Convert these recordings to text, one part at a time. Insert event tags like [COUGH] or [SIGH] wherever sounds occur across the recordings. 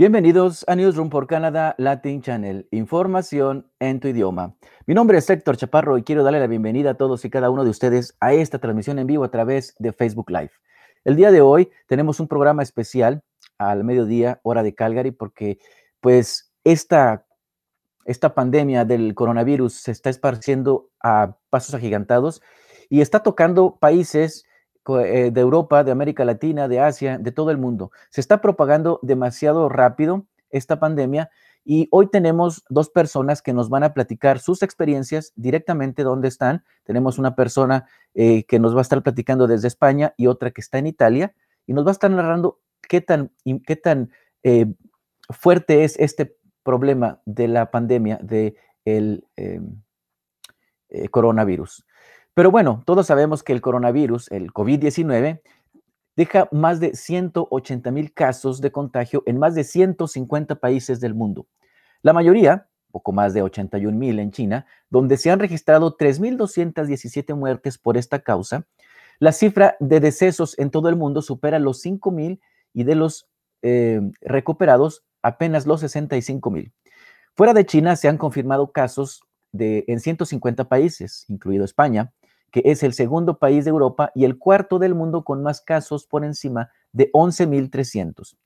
Bienvenidos a Newsroom por Canadá Latin Channel, información en tu idioma. Mi nombre es Héctor Chaparro y quiero darle la bienvenida a todos y cada uno de ustedes a esta transmisión en vivo a través de Facebook Live. El día de hoy tenemos un programa especial al mediodía, hora de Calgary, porque pues esta, esta pandemia del coronavirus se está esparciendo a pasos agigantados y está tocando países eh, de Europa, de América Latina, de Asia, de todo el mundo. Se está propagando demasiado rápido esta pandemia y hoy tenemos dos personas que nos van a platicar sus experiencias directamente donde están. Tenemos una persona eh, que nos va a estar platicando desde España y otra que está en Italia y nos va a estar narrando qué tan, qué tan eh, fuerte es este problema de la pandemia del de el em, coronavirus. Pero bueno, todos sabemos que el coronavirus, el COVID-19, deja más de 180 mil casos de contagio en más de 150 países del mundo. La mayoría, poco más de 81.000 mil en China, donde se han registrado 3.217 muertes por esta causa. La cifra de decesos en todo el mundo supera los 5 mil y de los eh, recuperados apenas los 65 mil. Fuera de China se han confirmado casos de, en 150 países, incluido España, que es el segundo país de Europa y el cuarto del mundo con más casos por encima de 11.300.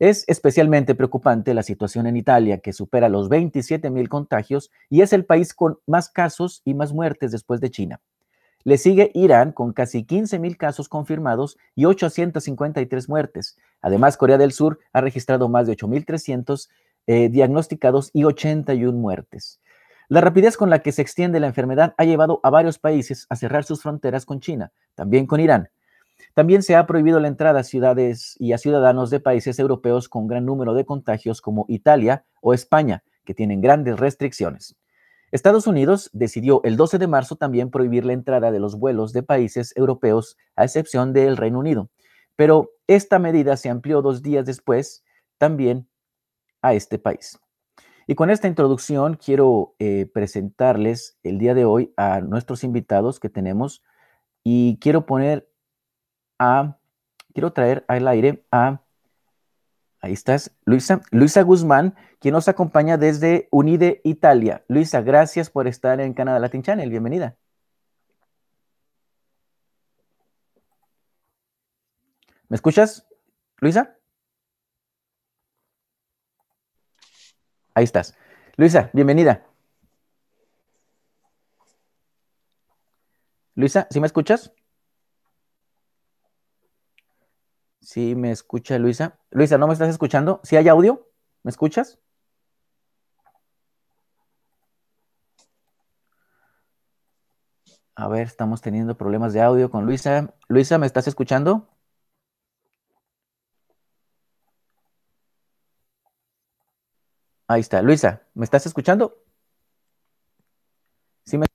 Es especialmente preocupante la situación en Italia, que supera los 27.000 contagios y es el país con más casos y más muertes después de China. Le sigue Irán con casi 15.000 casos confirmados y 853 muertes. Además, Corea del Sur ha registrado más de 8.300 eh, diagnosticados y 81 muertes. La rapidez con la que se extiende la enfermedad ha llevado a varios países a cerrar sus fronteras con China, también con Irán. También se ha prohibido la entrada a ciudades y a ciudadanos de países europeos con gran número de contagios como Italia o España, que tienen grandes restricciones. Estados Unidos decidió el 12 de marzo también prohibir la entrada de los vuelos de países europeos, a excepción del Reino Unido. Pero esta medida se amplió dos días después también a este país. Y con esta introducción quiero eh, presentarles el día de hoy a nuestros invitados que tenemos y quiero poner a, quiero traer al aire a, ahí estás, Luisa, Luisa Guzmán, quien nos acompaña desde Unide, Italia. Luisa, gracias por estar en Canadá Latin Channel, bienvenida. ¿Me escuchas, Luisa? Ahí estás. Luisa, bienvenida. Luisa, ¿sí me escuchas? Sí, me escucha Luisa. Luisa, ¿no me estás escuchando? ¿Sí hay audio? ¿Me escuchas? A ver, estamos teniendo problemas de audio con Luisa. Luisa, ¿me estás escuchando? Ahí está. Luisa, ¿me estás escuchando? Sí, me...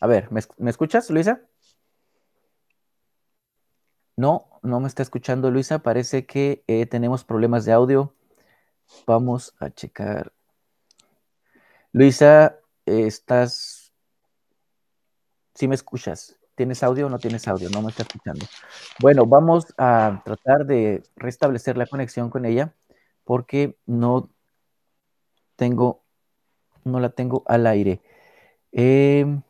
A ver, ¿me, escuchas, Luisa? No, no me está escuchando Luisa. Parece que eh, tenemos problemas de audio. Vamos a checar. Luisa, estás. ¿Sí me escuchas, ¿tienes audio o no tienes audio? No me está escuchando. Bueno, vamos a tratar de restablecer la conexión con ella porque no tengo, no la tengo al aire. Em,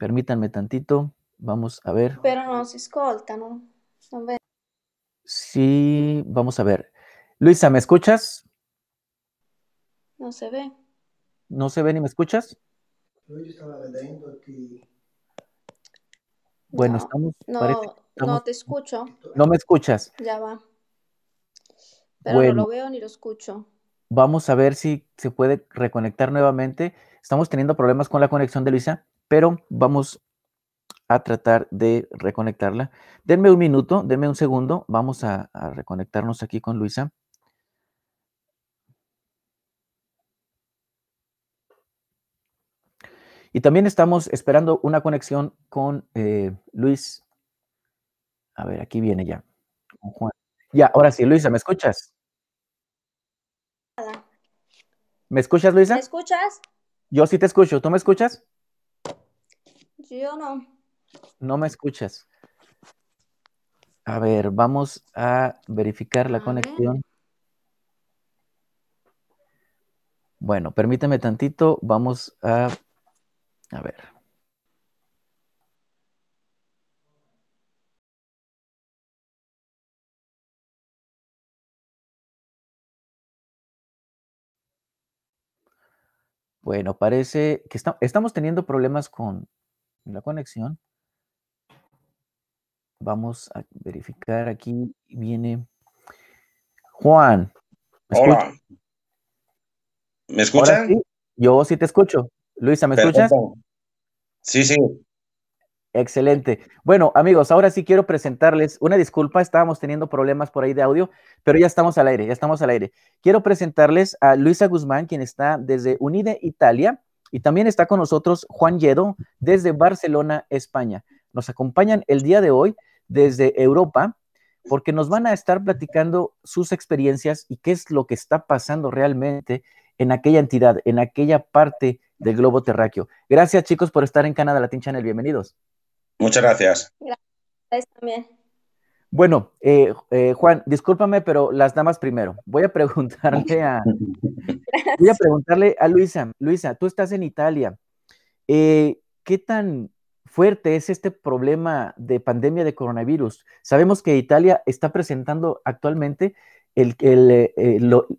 permítanme tantito, vamos a ver. Pero no se escolta, ¿no? Sí, vamos a ver. Luisa, ¿me escuchas? No se ve. ¿No se ve ni me escuchas? Yo estaba aquí. Bueno, estamos. No, no te escucho. No me escuchas. Ya va. Pero no lo veo ni lo escucho. Vamos a ver si se puede reconectar nuevamente. Estamos teniendo problemas con la conexión de Luisa, pero vamos a tratar de reconectarla. Denme un minuto, denme un segundo. Vamos a, reconectarnos aquí con Luisa. Y también estamos esperando una conexión con eh, Luis. A ver, aquí viene ya. Juan. Ya, ahora sí, Luisa, ¿me escuchas? ¿Me escuchas, Luisa? ¿Me escuchas? Yo sí te escucho. ¿Tú me escuchas? Yo no. No me escuchas. A ver, vamos a verificar la conexión. Bueno, permíteme tantito. Vamos a... A ver. Bueno, parece que estamos teniendo problemas con la conexión. Vamos a verificar aquí. Viene Juan. Hola. ¿Me escuchan? yo sí te escucho. Luisa, ¿me escuchas? Sí, sí. Excelente. Bueno, amigos, ahora sí quiero presentarles una disculpa, estábamos teniendo problemas por ahí de audio, pero ya estamos al aire, ya estamos al aire. Quiero presentarles a Luisa Guzmán, quien está desde Unide, Italia, y también está con nosotros Juan Yedo desde Barcelona, España. Nos acompañan el día de hoy desde Europa porque nos van a estar platicando sus experiencias y qué es lo que está pasando realmente en aquella entidad, en aquella parte del globo terráqueo. Gracias chicos por estar en Canadá Latin Channel. Bienvenidos. Muchas gracias. Gracias también. Bueno, eh, eh, Juan, discúlpame, pero las damas primero. Voy a preguntarle a, voy a preguntarle a Luisa. Luisa, tú estás en Italia. Eh, ¿Qué tan fuerte es este problema de pandemia de coronavirus? Sabemos que Italia está presentando actualmente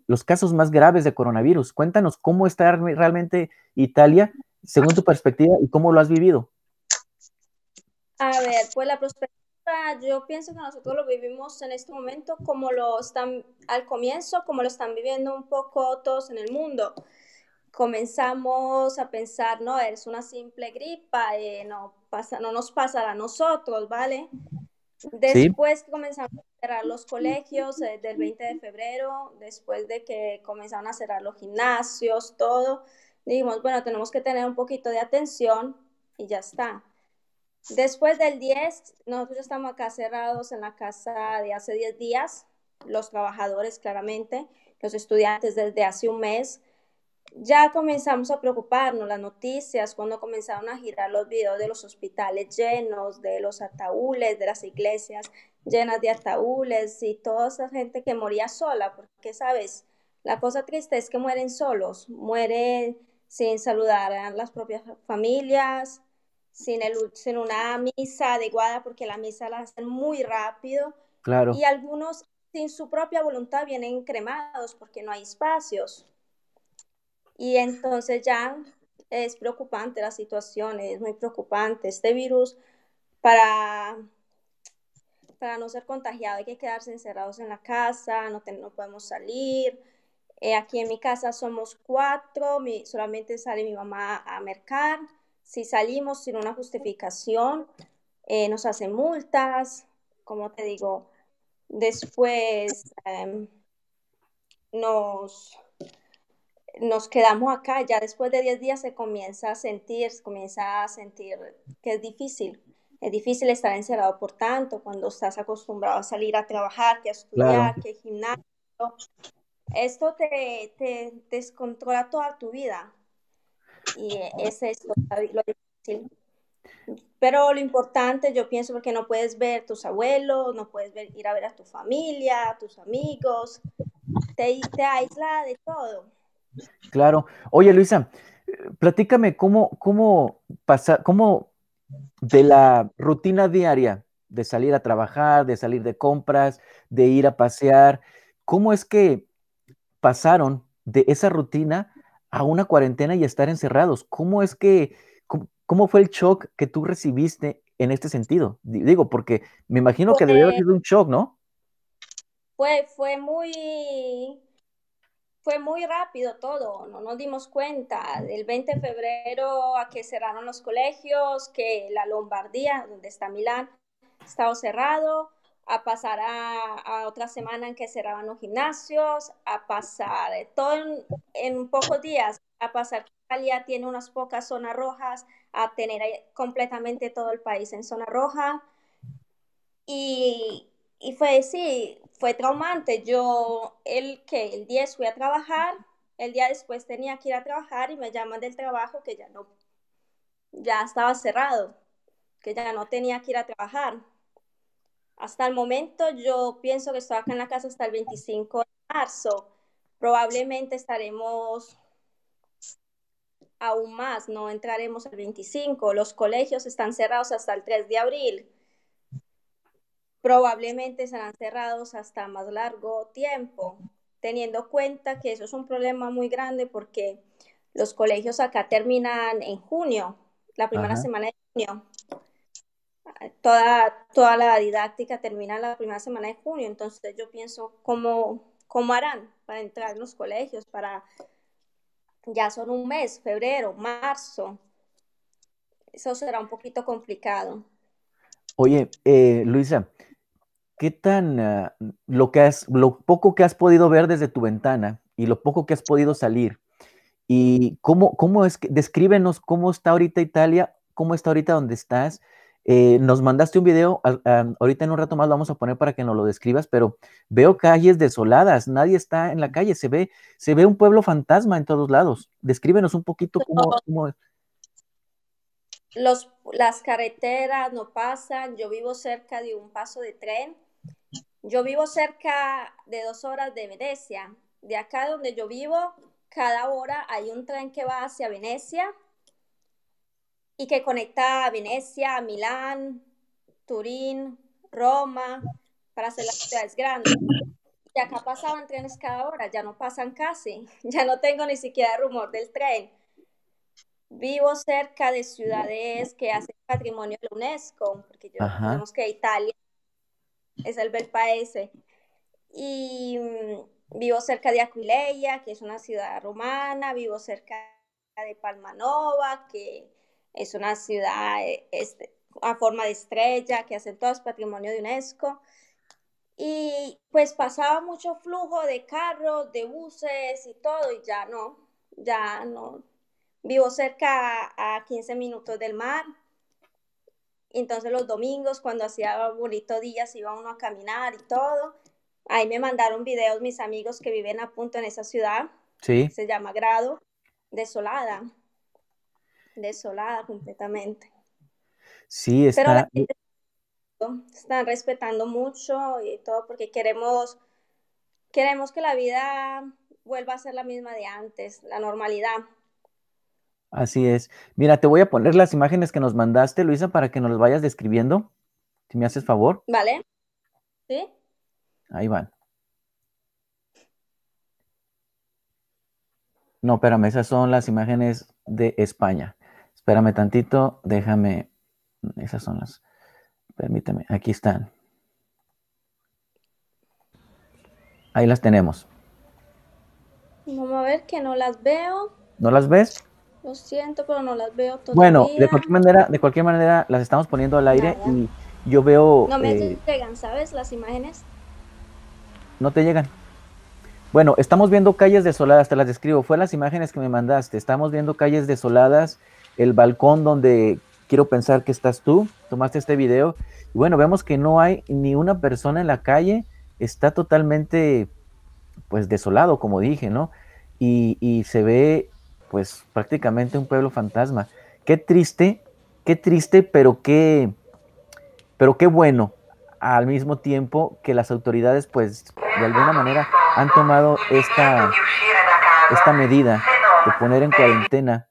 los casos más graves de coronavirus. Cuéntanos cómo está realmente Italia según tu perspectiva y cómo lo has vivido. A ver, pues la prosperidad yo pienso que nosotros lo vivimos en este momento como lo están al comienzo, como lo están viviendo un poco todos en el mundo. Comenzamos a pensar, no, es una simple gripa, eh, no, pasa, no nos pasará a nosotros, ¿vale? Después que comenzamos a cerrar los colegios eh, del 20 de febrero, después de que comenzaron a cerrar los gimnasios, todo, dijimos, bueno, tenemos que tener un poquito de atención y ya está. Después del 10, nosotros estamos acá cerrados en la casa de hace 10 días, los trabajadores claramente, los estudiantes desde hace un mes. Ya comenzamos a preocuparnos las noticias cuando comenzaron a girar los videos de los hospitales llenos, de los ataúles, de las iglesias llenas de ataúles y toda esa gente que moría sola, porque sabes, la cosa triste es que mueren solos, mueren sin saludar a las propias familias, sin, sin una misa adecuada, porque la misa la hacen muy rápido. Y algunos sin su propia voluntad vienen cremados porque no hay espacios. Y entonces ya es preocupante la situación, es muy preocupante. Este virus, para, para no ser contagiado, hay que quedarse encerrados en la casa, no, podemos salir. Eh, aquí en mi casa somos cuatro, solamente sale mi mamá a mercar si salimos sin una justificación, eh, nos hacen multas, como te digo, después em, nos, nos quedamos acá, ya después de 10 días se comienza a sentir, se comienza a sentir que es difícil. Es difícil estar encerrado por tanto cuando estás acostumbrado a salir a trabajar, que a estudiar, que gimnasio. Esto te descontrola toda tu vida y ese es lo difícil. Pero lo importante, yo pienso, porque no puedes ver tus abuelos, no puedes ir a ver a tu familia, a tus amigos, te, te aísla de todo. Claro. Oye, Luisa, platícame cómo, cómo cómo de la rutina diaria de salir a trabajar, de salir de compras, de ir a pasear, ¿cómo es que pasaron de esa rutina a una cuarentena y a estar encerrados. ¿Cómo es que, cómo, fue el shock que tú recibiste en este sentido? Digo, porque me imagino que debió haber pues sido un shock, ¿no? fue muy, fue muy rápido todo, no nos dimos cuenta. Del mm. 20 de febrero a que cerraron los colegios, que la Lombardía, donde está Milán, estaba cerrado a pasar a, otra semana en que cerraban los gimnasios, a pasar todo en, pocos días, a pasar que Italia tiene unas pocas zonas rojas, a tener completamente todo el país en zona roja. Y, y fue, así fue traumante. Yo el que el 10 fui a trabajar, el día después tenía que ir a trabajar y me llaman del trabajo que ya no, ya estaba cerrado, que ya no tenía que ir a trabajar hasta el momento yo pienso que estoy acá en la casa hasta el 25 de marzo. Probablemente estaremos aún más, no entraremos el 25. Los colegios están cerrados hasta el 3 de abril. Probablemente serán cerrados hasta más largo tiempo, teniendo en cuenta que eso es un problema muy grande porque los colegios acá terminan en junio, la primera semana de junio toda, la didáctica termina la primera semana de junio, entonces yo pienso cómo, harán para entrar en los colegios, para ya son un mes, febrero, marzo. Eso será un poquito complicado. Oye, eh, Luisa, ¿qué tan ah, lo que has, lo poco que has podido ver desde tu ventana y lo poco que has podido salir? ¿Y cómo, cómo es que, descríbenos cómo está ahorita Italia, cómo está ahorita donde estás? Eh, nos mandaste un video, ahorita en un rato más lo vamos a poner para que nos lo describas, pero veo calles desoladas, nadie está en la calle, se ve, se ve un pueblo fantasma en todos lados. Descríbenos un poquito pues cómo, cómo... las carreteras no pasan, yo vivo cerca de un paso de tren, yo vivo cerca de dos horas de Venecia, de acá donde yo vivo, cada hora hay un tren que va hacia Venecia y que conecta a Venecia, Milán, Turín, Roma, para hacer las ciudades grandes. Y acá pasaban trenes cada hora, ya no pasan casi, [LAUGHS] ya no tengo ni siquiera rumor del tren. Vivo cerca de ciudades que hacen patrimonio de la UNESCO, porque yo sabemos que Italia es el bel país. Y mm, vivo cerca de Aquileia, que es una ciudad romana, vivo cerca de Palmanova, que es una ciudad eh, este, a forma de estrella que hacen todos este patrimonio de UNESCO. Y pues pasaba mucho flujo de carros, de buses y todo, y ya no, ya no. Vivo cerca a 15 minutos del mar. Entonces los domingos, cuando hacía bonito días, iba uno a caminar y todo. Ahí me mandaron videos mis amigos que viven a punto en esa ciudad. Sí. Se llama Grado, desolada desolada completamente. Sí, está... Pero la gente están respetando mucho y todo porque queremos, queremos que la vida vuelva a ser la misma de antes, la normalidad. Así es. Mira, te voy a poner las imágenes que nos mandaste, Luisa, para que nos las vayas describiendo. Si me haces favor. Vale. Sí. Ahí van. No, espérame, esas son las imágenes de España. Espérame tantito, déjame. Esas son las. Permíteme, aquí están. Ahí las tenemos. Vamos a ver que no las veo. ¿No las ves? Lo siento, pero no las veo todavía. Bueno, de cualquier manera, de cualquier manera las estamos poniendo al aire y yo veo. No me eh, llegan, ¿sabes? Las imágenes. No te llegan. Bueno, estamos viendo calles desoladas, te las describo. Fue las imágenes que me mandaste. Estamos viendo calles desoladas el balcón donde quiero pensar que estás tú, tomaste este video. Y bueno, vemos que no hay ni una persona en la calle, está totalmente pues desolado, como dije, ¿no? Y, se ve pues prácticamente un pueblo fantasma. Qué triste, qué triste, pero qué, pero qué bueno al mismo tiempo que las autoridades pues de alguna manera han tomado esta, esta medida de poner en cuarentena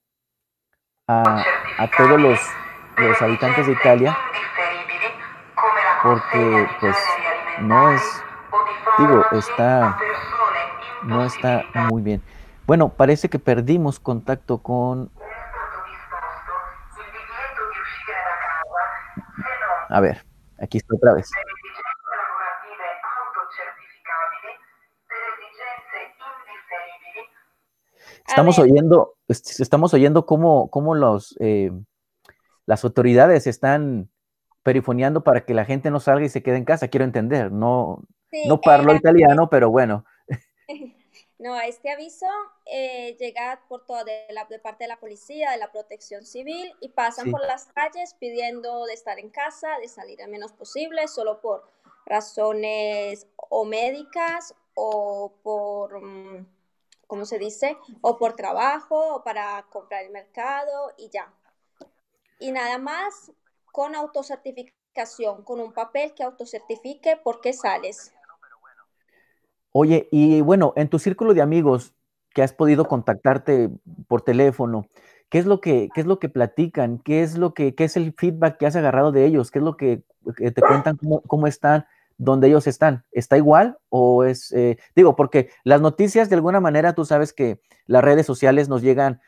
a, todos los, los habitantes de Italia porque pues no es, digo, está, no está muy bien. Bueno, parece que perdimos contacto con... A ver, aquí está otra vez. Estamos oyendo, estamos oyendo cómo, cómo los, eh, las autoridades están perifoneando para que la gente no salga y se quede en casa. Quiero entender, no, no parlo italiano, pero bueno. [LAUGHS] No, a este aviso eh, llega por toda parte de la policía, de la protección civil y pasan por las calles pidiendo de estar en casa, de salir al menos posible, solo por razones o médicas o por... Mm, ¿cómo se dice? O por trabajo o para comprar el mercado y ya. Y nada más con autocertificación, con un papel que autocertifique por qué sales. Oye, y bueno, en tu círculo de amigos que has podido contactarte por teléfono, ¿qué es lo que, qué es lo que platican? ¿Qué es lo que, qué es el feedback que has agarrado de ellos? ¿Qué es lo que, que te cuentan cómo, cómo están? donde ellos están? ¿Está igual o es, eh, digo, porque las noticias de alguna manera, tú sabes que las redes sociales nos llegan,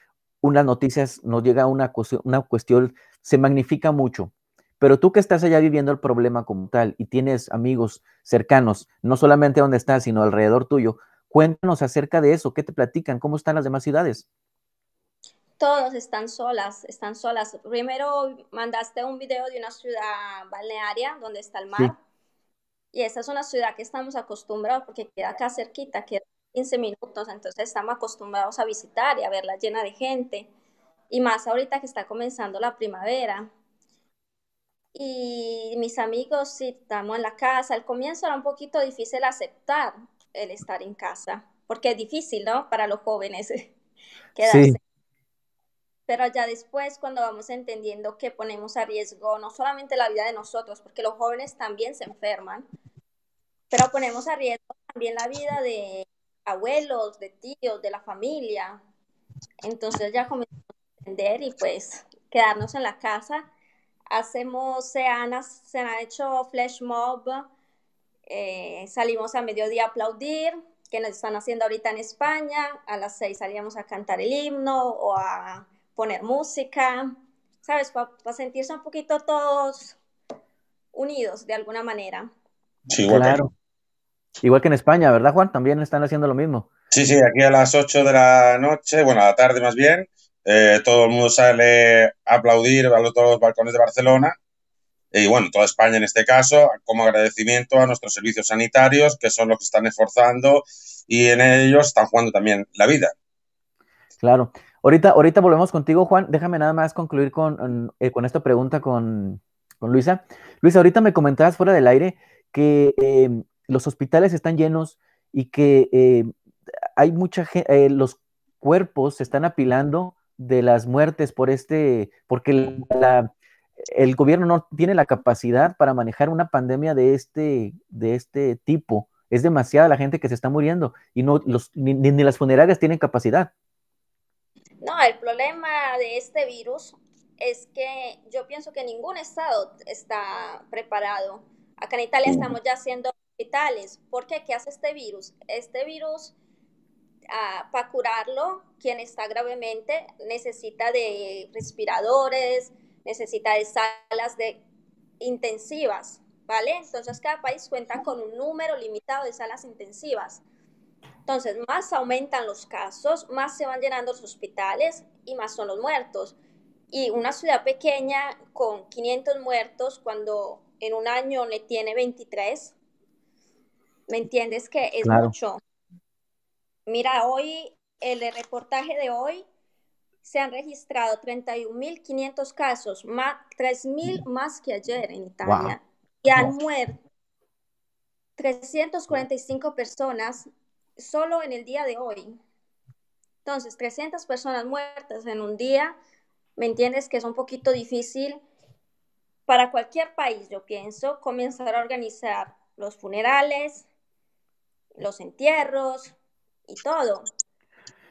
unas noticias, nos llega una, una cuestión, se magnifica mucho, pero tú que estás allá viviendo el problema como tal y tienes amigos cercanos, no solamente donde estás, sino alrededor tuyo, cuéntanos acerca de eso, ¿qué te platican? ¿Cómo están las demás ciudades? todos están solas, están solas. Primero mandaste un video de una ciudad balnearia donde está el mar y esta es una ciudad que estamos acostumbrados porque queda acá cerquita, queda 15 minutos, entonces estamos acostumbrados a visitar y a verla llena de gente, y más ahorita que está comenzando la primavera. Y mis amigos, si estamos en la casa, al comienzo era un poquito difícil aceptar el estar en casa, porque es difícil, ¿no? Para los jóvenes [LAUGHS] quedarse. Sí. Pero ya después, cuando vamos entendiendo que ponemos a riesgo no solamente la vida de nosotros, porque los jóvenes también se enferman, pero ponemos a riesgo también la vida de abuelos, de tíos, de la familia. Entonces ya comenzamos a entender y pues quedarnos en la casa. Hacemos, se se han hecho flash mob, eh, salimos a mediodía a aplaudir, que nos están haciendo ahorita en España, a las seis salíamos a cantar el himno o a poner música, ¿sabes? Para sentirse un poquito todos unidos de alguna manera. Sí, claro. Igual que en España, ¿verdad, Juan? También están haciendo lo mismo. Sí, sí, aquí a las 8 de la noche, bueno, a la tarde más bien, eh, todo el mundo sale a aplaudir a los, todos los balcones de Barcelona y, bueno, toda España en este caso, como agradecimiento a nuestros servicios sanitarios, que son los que están esforzando y en ellos están jugando también la vida. Claro. Ahorita, ahorita volvemos contigo, Juan. Déjame nada más concluir con, eh, con esta pregunta con, con Luisa. Luisa, ahorita me comentabas fuera del aire que eh, los hospitales están llenos y que eh, hay mucha gente, eh, los cuerpos se están apilando de las muertes por este, porque el gobierno no tiene la capacidad para manejar una pandemia de este, de este tipo. Es demasiada la gente que se está muriendo y no los, ni, ni las funerarias tienen capacidad. No, el problema de este virus es que yo pienso que ningún estado está preparado. Acá en Italia estamos ya haciendo hospitales. ¿Por qué? ¿Qué hace este virus? Este virus, ah, para curarlo, quien está gravemente necesita de respiradores, necesita de salas de intensivas, ¿vale? Entonces cada país cuenta con un número limitado de salas intensivas. Entonces, más aumentan los casos, más se van llenando los hospitales y más son los muertos. Y una ciudad pequeña con 500 muertos, cuando en un año le tiene 23, ¿Me entiendes que es mucho? Mira, hoy, el reportaje de hoy, se han registrado 31.500 casos, más 3.000 más que ayer en Italia. Y han muerto 345 personas solo en el día de hoy. Entonces, 300 personas muertas en un día, ¿me entiendes? Que es un poquito difícil para cualquier país, yo pienso, comenzar a organizar los funerales, los entierros y todo.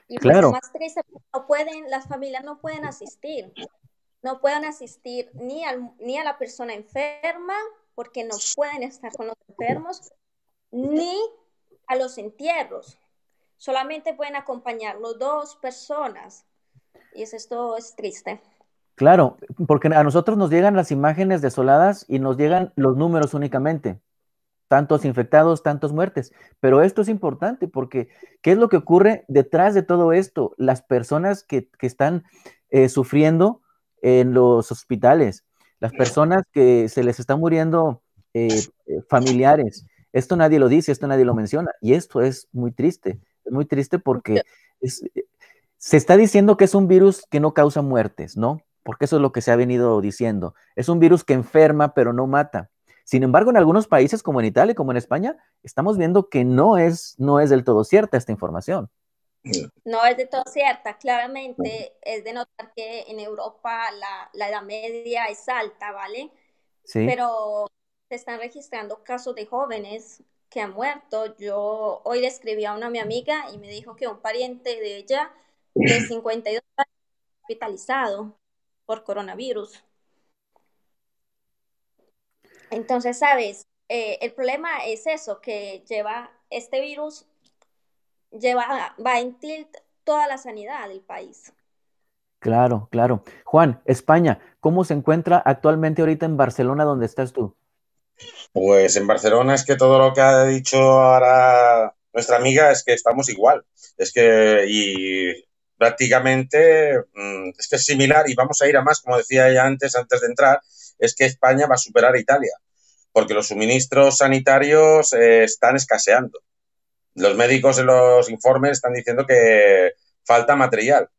Y más triste, no pueden, las familias no pueden asistir, no pueden asistir ni, ni a la persona enferma, porque no pueden estar con los enfermos, ni a los entierros. Solamente pueden acompañarlo dos personas. Y es esto es triste. Claro, porque a nosotros nos llegan las imágenes desoladas y nos llegan los números únicamente tantos infectados, tantas muertes. Pero esto es importante porque ¿qué es lo que ocurre detrás de todo esto? Las personas que, están eh, sufriendo en los hospitales, las personas que se les están muriendo eh, eh, familiares. Esto nadie lo dice, esto nadie lo menciona. Y esto es muy triste, es muy triste porque se está diciendo que es un virus que no causa muertes, ¿no? Porque eso es lo que se ha venido diciendo. Es un virus que enferma pero no mata sin embargo, en algunos países como en Italia, como en España, estamos viendo que no es, no es del todo cierta esta información. No es del todo cierta, claramente es de notar que en Europa la, edad media es alta, ¿vale? Pero se están registrando casos de jóvenes que han muerto. Yo hoy le escribí a una de mi amiga y me dijo que un pariente de ella de 52 [LAUGHS] años hospitalizado por coronavirus. Entonces, sabes, eh, el problema es eso, que lleva este virus, lleva, va a tilt toda la sanidad del país. Claro, claro. Juan, España, ¿cómo se encuentra actualmente ahorita en Barcelona, donde estás tú? Pues en Barcelona es que todo lo que ha dicho ahora nuestra amiga es que estamos igual. Es que, y prácticamente mm, es que es similar y vamos a ir a más, como decía ella antes, antes de entrar, es que España va a superar a Italia, porque los suministros sanitarios eh, están escaseando. Los médicos en los informes están diciendo que falta material,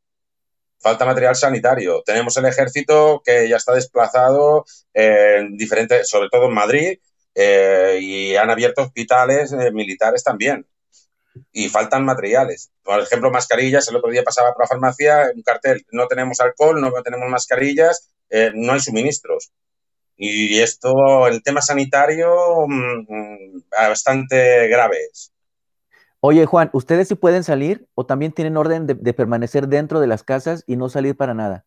falta material sanitario. Tenemos el ejército que ya está desplazado en diferentes, sobre todo en Madrid, eh, y han abierto hospitales eh, militares también. Y faltan materiales. Por ejemplo, mascarillas. El otro día pasaba por la farmacia un cartel. No tenemos alcohol, no tenemos mascarillas, no hay suministros. Y esto, el tema sanitario, mm, mm, bastante grave. Oye, Juan, ¿ustedes si pueden salir o también tienen orden de, permanecer dentro de las casas y no salir para nada?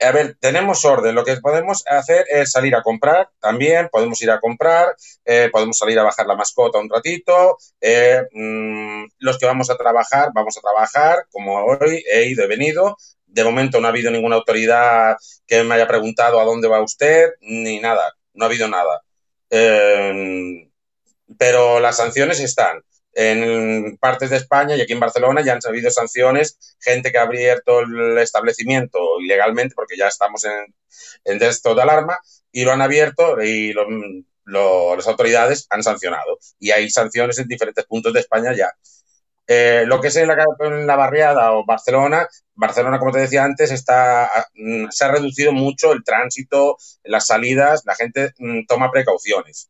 A ver, tenemos orden. Lo que podemos hacer es salir a comprar también. Podemos ir a comprar, eh, podemos salir a bajar la mascota un ratito. Eh, mm, los que vamos a trabajar, vamos a trabajar. Como hoy he ido, he venido de momento no ha habido ninguna autoridad que me haya preguntado a dónde va usted, ni nada, no ha habido nada. Em, pero las sanciones están. En partes de España y aquí en Barcelona ya han habido sanciones, gente que ha abierto el establecimiento ilegalmente, porque ya estamos en, en de alarma, y lo han abierto y las autoridades han sancionado. Y hay sanciones en diferentes puntos de España ya. Eh, lo que es en la, barriada o Barcelona, Barcelona, como te decía antes, está, ah, mm, se ha reducido mucho el tránsito, las salidas, la gente mm, toma precauciones,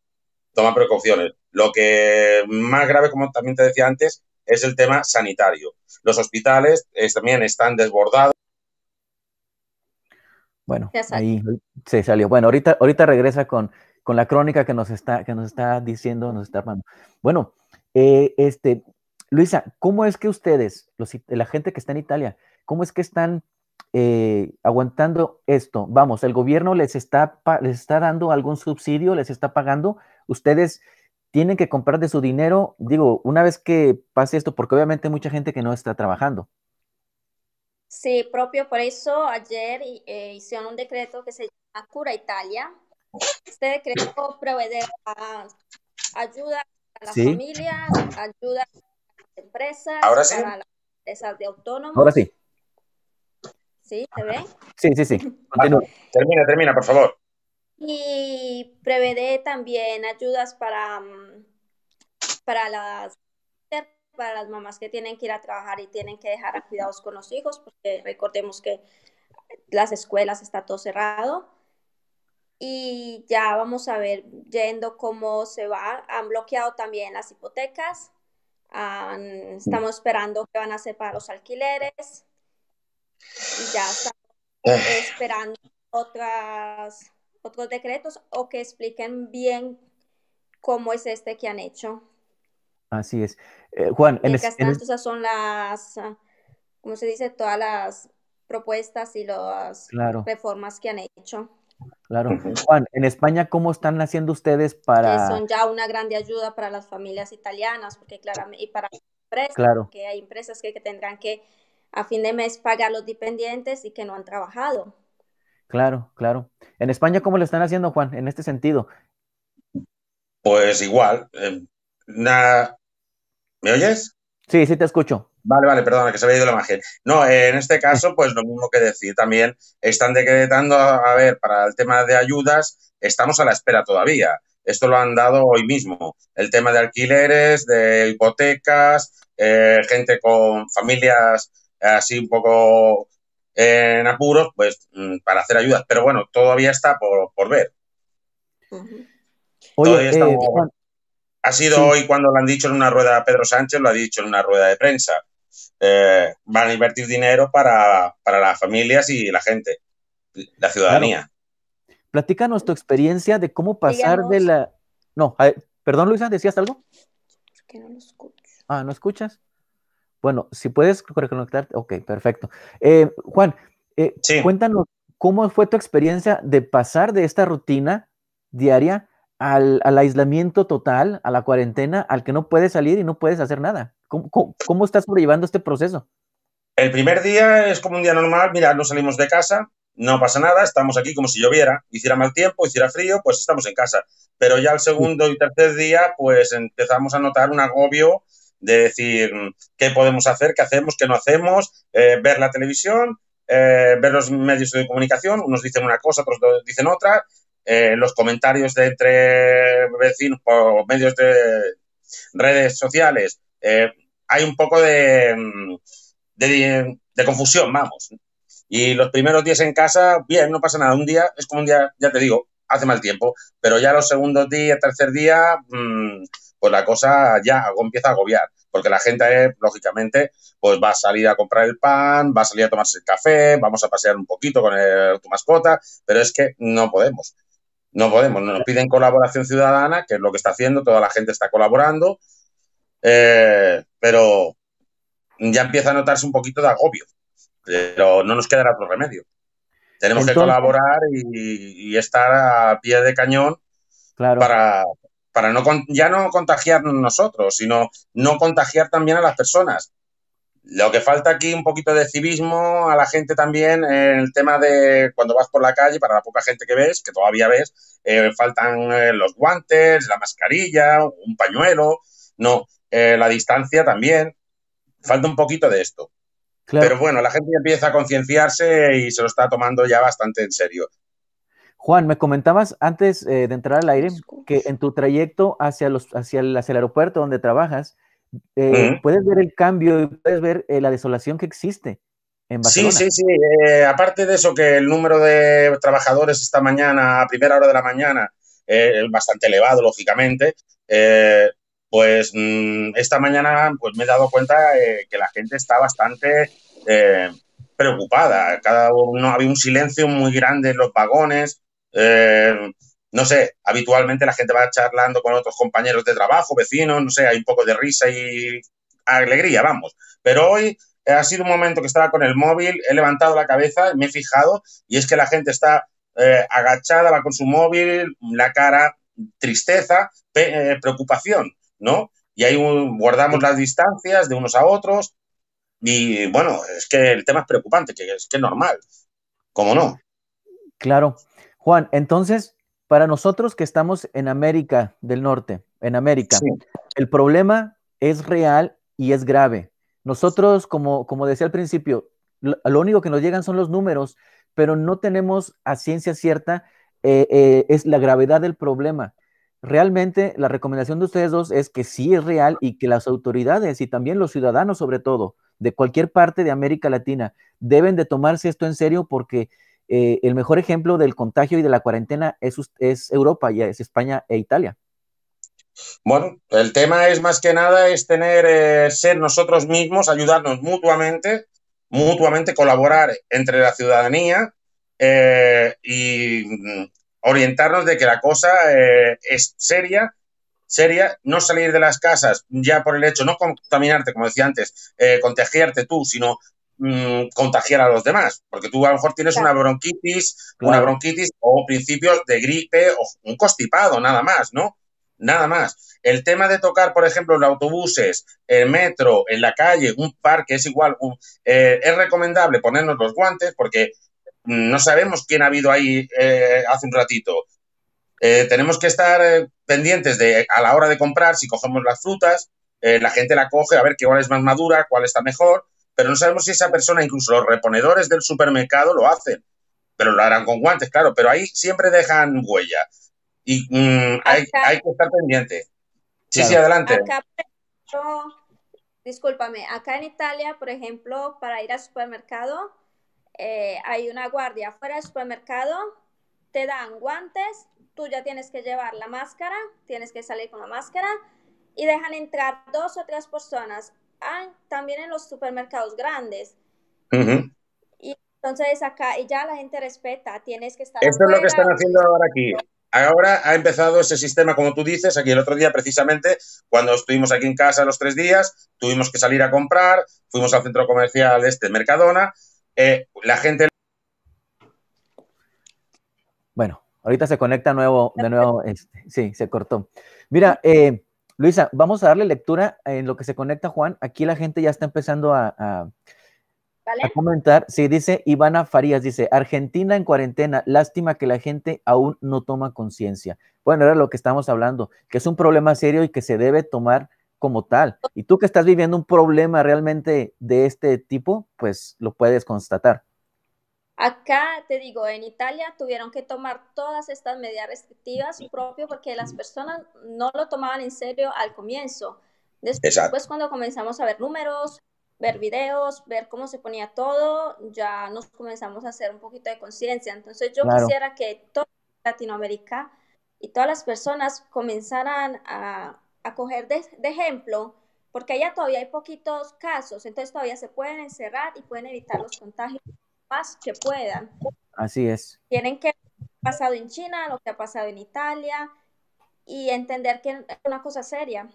toma precauciones. Lo que más grave, como también te decía antes, es el tema sanitario. Los hospitales eh, también están desbordados. Bueno, ahí se salió. Bueno, ahorita, ahorita regresa con, con la crónica que nos está, que nos está diciendo, nos está armando. Bueno, eh, este, Luisa, ¿cómo es que ustedes, la gente que está en Italia, cómo es que están eh, aguantando esto? Vamos, el gobierno les está, está dando algún subsidio, les está pagando, ustedes tienen que comprar de su dinero, digo, una vez que pase esto, porque obviamente hay mucha gente que no está trabajando. Sí, propio por eso ayer eh, hicieron un decreto que se llama Cura Italia. Este decreto provee ah, ayuda a las familias, ayuda empresas, Ahora para las empresas de autónomos. Ahora sí. ¿Sí? ¿Se ve? Sí, sí, sí. [LAUGHS] Termina, termina, por favor. Y prevé también ayudas para, mm, para las para las mamás que tienen que ir a trabajar y tienen que dejar a cuidados con los hijos, porque recordemos que las escuelas está todo cerrado. Y ya vamos a ver, yendo cómo se va. Han bloqueado también las hipotecas, estamos esperando que van a separar los alquileres. Y ya estamos esperando otras, otros decretos o que expliquen bien cómo es este que han hecho. Así es. Eh, Juan, en, son las, como se dice? Todas las propuestas y las reformas que han hecho. Claro. Juan, en España, ¿cómo están haciendo ustedes para...? Que son ya una grande ayuda para las familias italianas, porque claramente, y para las empresas, porque hay empresas que, tendrán que a fin de mes pagar los dependientes y que no han trabajado. Claro, claro. En España, ¿cómo lo están haciendo, Juan, en este sentido? Pues igual. Em, ¿Me oyes? Sí, sí, te escucho. Vale, vale, perdona, que se había ido la imagen. No, eh, en este caso, pues lo mismo que decir también, están decretando, a ver, para el tema de ayudas, estamos a la espera todavía. Esto lo han dado hoy mismo. El tema de alquileres, de hipotecas, eh, gente con familias eh, así un poco en apuros, pues mm, para hacer ayudas. Pero bueno, todavía está por, ver. Ha sido hoy cuando lo han dicho en una rueda, Pedro Sánchez lo ha dicho en una rueda de prensa. Eh, van a invertir dinero para, las familias y la gente, la ciudadanía. Platícanos tu experiencia de cómo pasar de la... No, perdón Luisa, ¿decías algo? no lo escucho. Ah, ¿no escuchas? Bueno, si puedes reconectarte. Ok, perfecto. Eh, Juan, eh, cuéntanos cómo fue tu experiencia de pasar de esta rutina diaria al, al aislamiento total, a la cuarentena, al que no puedes salir y no puedes hacer nada. ¿Cómo, estás sobrellevando este proceso? El primer día es como un día normal, mira, no salimos de casa, no pasa nada, estamos aquí como si lloviera, hiciera mal tiempo, hiciera frío, pues estamos en casa. Pero ya el segundo y tercer día, pues empezamos a notar un agobio de decir mm, qué podemos hacer, qué hacemos, qué no hacemos, eh, ver la televisión, eh, ver los medios de comunicación, unos dicen una cosa, otros dicen otra, eh, los comentarios de entre vecinos o medios de redes sociales, hay un poco mm, de, confusión, vamos. Y los primeros días en casa, bien, no pasa nada. Un día es como un día, ya te digo, hace mal tiempo. Pero ya los segundos días, tercer día, mm, pues la cosa ya empieza a agobiar. Porque la gente, lógicamente, pues va a salir a comprar el pan, va a salir a tomarse el café, vamos a pasear un poquito con tu mascota. Pero es que no podemos. No podemos. Nos piden colaboración ciudadana, que es lo que está haciendo. Toda la gente está colaborando. Eh, pero ya empieza a notarse un poquito de agobio, pero no nos quedará otro remedio. Tenemos que colaborar y, estar a pie de cañón para, para no ya no contagiar nosotros, sino no contagiar también a las personas. Lo que falta aquí un poquito de civismo a la gente también en el tema de cuando vas por la calle, para la poca gente que ves, que todavía ves, eh, faltan eh, los guantes, la mascarilla, un pañuelo. No, eh, la distancia también. Falta un poquito de esto. Pero bueno, la gente empieza a concienciarse y se lo está tomando ya bastante en serio. Juan, me comentabas antes eh, de entrar al aire que en tu trayecto hacia, los, hacia, el, aeropuerto donde trabajas, eh, puedes ver el cambio y puedes ver la desolación que existe. Sí, sí, sí. aparte de eso, que el número de trabajadores esta mañana, a primera hora de la mañana, es bastante elevado, lógicamente. Pues mm, esta mañana pues me he dado cuenta eh, que la gente está bastante eh, preocupada. Cada uno había un silencio muy grande en los vagones. Eh, no sé, habitualmente la gente va charlando con otros compañeros de trabajo, vecinos, no sé, hay un poco de risa y alegría, vamos. Pero hoy ha sido un momento que estaba con el móvil, he levantado la cabeza, me he fijado y es que la gente está agachada, va con su móvil, la cara, tristeza, preocupación. ¿no? Y ahí guardamos las distancias de unos a otros. Y bueno, es que el tema es preocupante, que es que es normal. ¿Cómo no? Claro. Juan, entonces, para nosotros que estamos en América del Norte, en América, el problema es real y es grave. Nosotros, como, decía al principio, lo único que nos llegan son los números, pero no tenemos a ciencia cierta eh, eh, es la gravedad del problema realmente la recomendación de ustedes dos es que sí es real y que las autoridades y también los ciudadanos, sobre todo, de cualquier parte de América Latina, deben de tomarse esto en serio porque eh, el mejor ejemplo del contagio y de la cuarentena es, Europa y es España e Italia. Bueno, el tema es más que nada es tener, eh, ser nosotros mismos, ayudarnos mutuamente, mutuamente colaborar entre la ciudadanía eh, y mm, orientarnos de que la cosa eh, es seria, seria, no salir de las casas ya por el hecho, no contaminarte, como decía antes, eh, contagiarte tú, sino mm, contagiar a los demás, porque tú a lo mejor tienes una bronquitis, una bronquitis o principios de gripe o un constipado, nada más, ¿no? Nada más. El tema de tocar, por ejemplo, los autobuses, el metro, en la calle, un parque, es igual. Eh, es recomendable ponernos los guantes porque no sabemos quién ha habido ahí eh, hace un ratito. Eh, tenemos que estar eh, pendientes de a la hora de comprar si cogemos las frutas, la gente la coge a ver qué cuál es más madura, cuál está mejor, pero no sabemos si esa persona, incluso los reponedores del supermercado lo hacen, pero lo harán con guantes, claro, pero ahí siempre dejan huella y mm, hay, que estar pendiente. Sí, sí, adelante. discúlpame, acá en Italia, por ejemplo, para ir al supermercado, eh, hay una guardia fuera del supermercado, te dan guantes, tú ya tienes que llevar la máscara, tienes que salir con la máscara y dejan entrar dos o tres personas, también en los supermercados grandes. Y entonces acá y ya la gente respeta, tienes que estar... Esto es lo que están haciendo ahora aquí. Ahora ha empezado ese sistema, como tú dices, aquí el otro día precisamente, cuando estuvimos aquí en casa los tres días, tuvimos que salir a comprar, fuimos al centro comercial este, Mercadona, eh, la gente... Bueno, ahorita se conecta nuevo, de nuevo, este, sí, se cortó. Mira, eh, Luisa, vamos a darle lectura en lo que se conecta Juan. Aquí la gente ya está empezando a, comentar. Sí, dice Ivana Farías, dice, Argentina en cuarentena, lástima que la gente aún no toma conciencia. Bueno, era lo que estamos hablando, que es un problema serio y que se debe tomar como tal. Y tú que estás viviendo un problema realmente de este tipo, pues lo puedes constatar. Acá te digo, en Italia tuvieron que tomar todas estas medidas restrictivas propio porque las personas no lo tomaban en serio al comienzo. Después, cuando comenzamos a ver números, ver videos, ver cómo se ponía todo, ya nos comenzamos a hacer un poquito de conciencia. Entonces yo quisiera que toda Latinoamérica y todas las personas comenzaran a a coger de, ejemplo, porque allá todavía hay poquitos casos, entonces todavía se pueden encerrar y pueden evitar los contagios más que puedan. Así es. Tienen que pasado en China, lo que ha pasado en Italia y entender que es una cosa seria.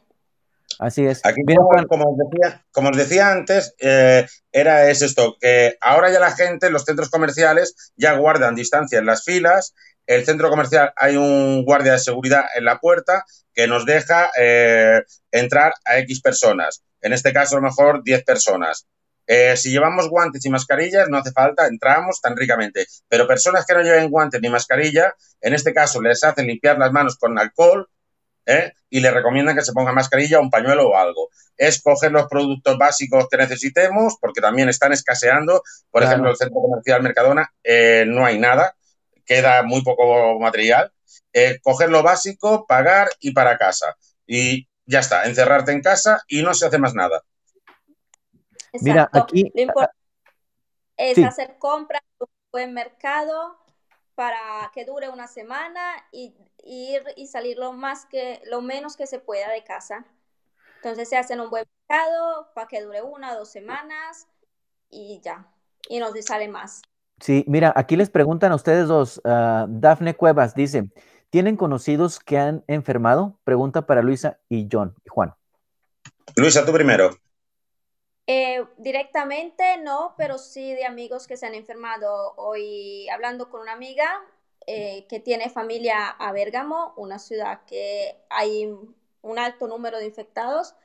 Así es. Aquí, como, os, decía, como os antes, eh, era es esto, que ahora ya la gente, los centros comerciales ya guardan distancia en las filas el centro comercial hay un guardia de seguridad en la puerta que nos deja eh, entrar a X personas. En este caso, a lo mejor 10 personas. Eh, si llevamos guantes y mascarillas, no hace falta, entramos tan ricamente. Pero personas que no lleven guantes ni mascarilla, en este caso les hacen limpiar las manos con alcohol ¿eh? y les recomiendan que se ponga mascarilla, un pañuelo o algo. Es coger los productos básicos que necesitemos, porque también están escaseando. Por ejemplo, el centro comercial Mercadona no hay nada queda muy poco material, eh, coger lo básico, pagar y para casa. Y ya está, encerrarte en casa y no se hace más nada. Mira, aquí... Ah, es hacer compras en buen mercado para que dure una semana y, ir y salir lo, más que, lo menos que se pueda de casa. Entonces se hacen un buen mercado para que dure una o dos semanas y ya, y no se sale más. Sí, mira, aquí les preguntan a ustedes dos. Ah, Dafne Cuevas dice, ¿tienen conocidos que han enfermado? Pregunta para Luisa y John y Juan. Luisa, tú primero. Eh, directamente no, pero sí de amigos que se han enfermado. Hoy hablando con una amiga eh, que tiene familia a Bérgamo, una ciudad que hay un alto número de infectados,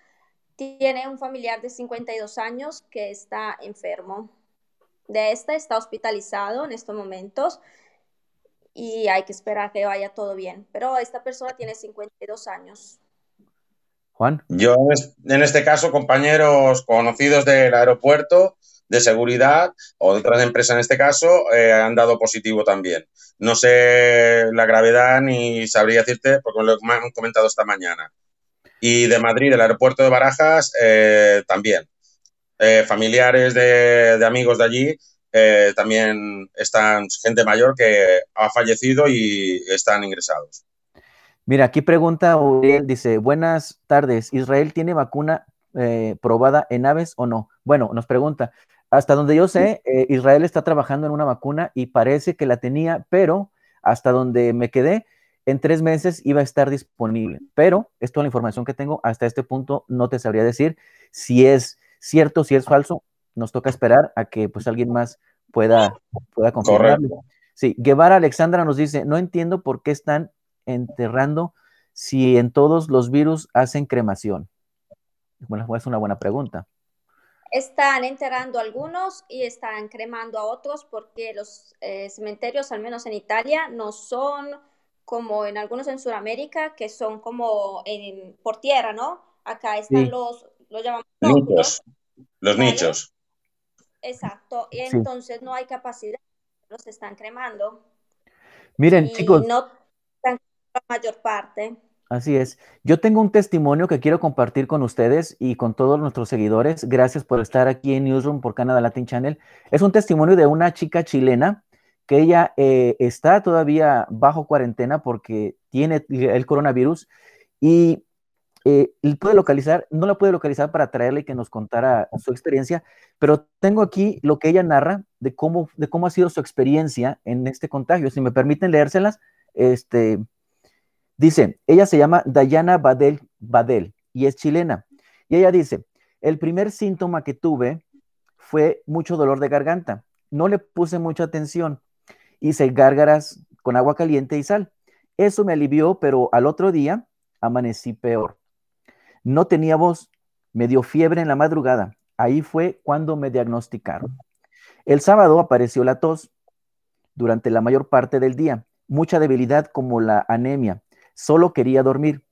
tiene un familiar de 52 años que está enfermo de esta está hospitalizado en estos momentos y hay que esperar que vaya todo bien. Pero esta persona tiene 52 años. Juan. Yo en este caso, compañeros conocidos del aeropuerto de seguridad o de otras empresas en este caso eh, han dado positivo también. No sé la gravedad ni sabría decirte porque me lo han comentado esta mañana. Y de Madrid, el aeropuerto de Barajas, eh, también. Eh, familiares de, amigos de allí, eh, también están gente mayor que ha fallecido y están ingresados. Mira, aquí pregunta Uriel, dice, buenas tardes, ¿Israel tiene vacuna eh, probada en aves o no? Bueno, nos pregunta, hasta donde yo sé, Israel está trabajando en una vacuna y parece que la tenía, pero hasta donde me quedé, en tres meses iba a estar disponible. Pero, esto es la información que tengo, hasta este punto no te sabría decir si es cierto, si es falso, nos toca esperar a que pues alguien más pueda, pueda confirmarlo. Sí, Guevara Alexandra nos dice, no entiendo por qué están enterrando si en todos los virus hacen cremación. Bueno, es una buena pregunta. Están enterrando algunos y están cremando a otros porque los eh, cementerios, al menos en Italia, no son como en algunos en Sudamérica, que son como en, por tierra, ¿no? Acá están los, lo llamamos nichos. Los nichos. Exacto, y entonces no hay capacidad, los están cremando. Miren, chicos. No están la mayor parte. Así es. Yo tengo un testimonio que quiero compartir con ustedes y con todos nuestros seguidores. Gracias por estar aquí en Newsroom por Canadá Latin Channel. Es un testimonio de una chica chilena que ella eh, está todavía bajo cuarentena porque tiene el coronavirus y eh, localizar, no la pude localizar para traerle y que nos contara su experiencia, pero tengo aquí lo que ella narra de cómo, de cómo ha sido su experiencia en este contagio. Si me permiten leérselas, este, dice, ella se llama Dayana Badel, Badel y es chilena. Y ella dice, el primer síntoma que tuve fue mucho dolor de garganta. No le puse mucha atención. Hice gárgaras con agua caliente y sal. Eso me alivió, pero al otro día amanecí peor. No tenía voz, me dio fiebre en la madrugada. Ahí fue cuando me diagnosticaron. El sábado apareció la tos durante la mayor parte del día, mucha debilidad como la anemia. Solo quería dormir.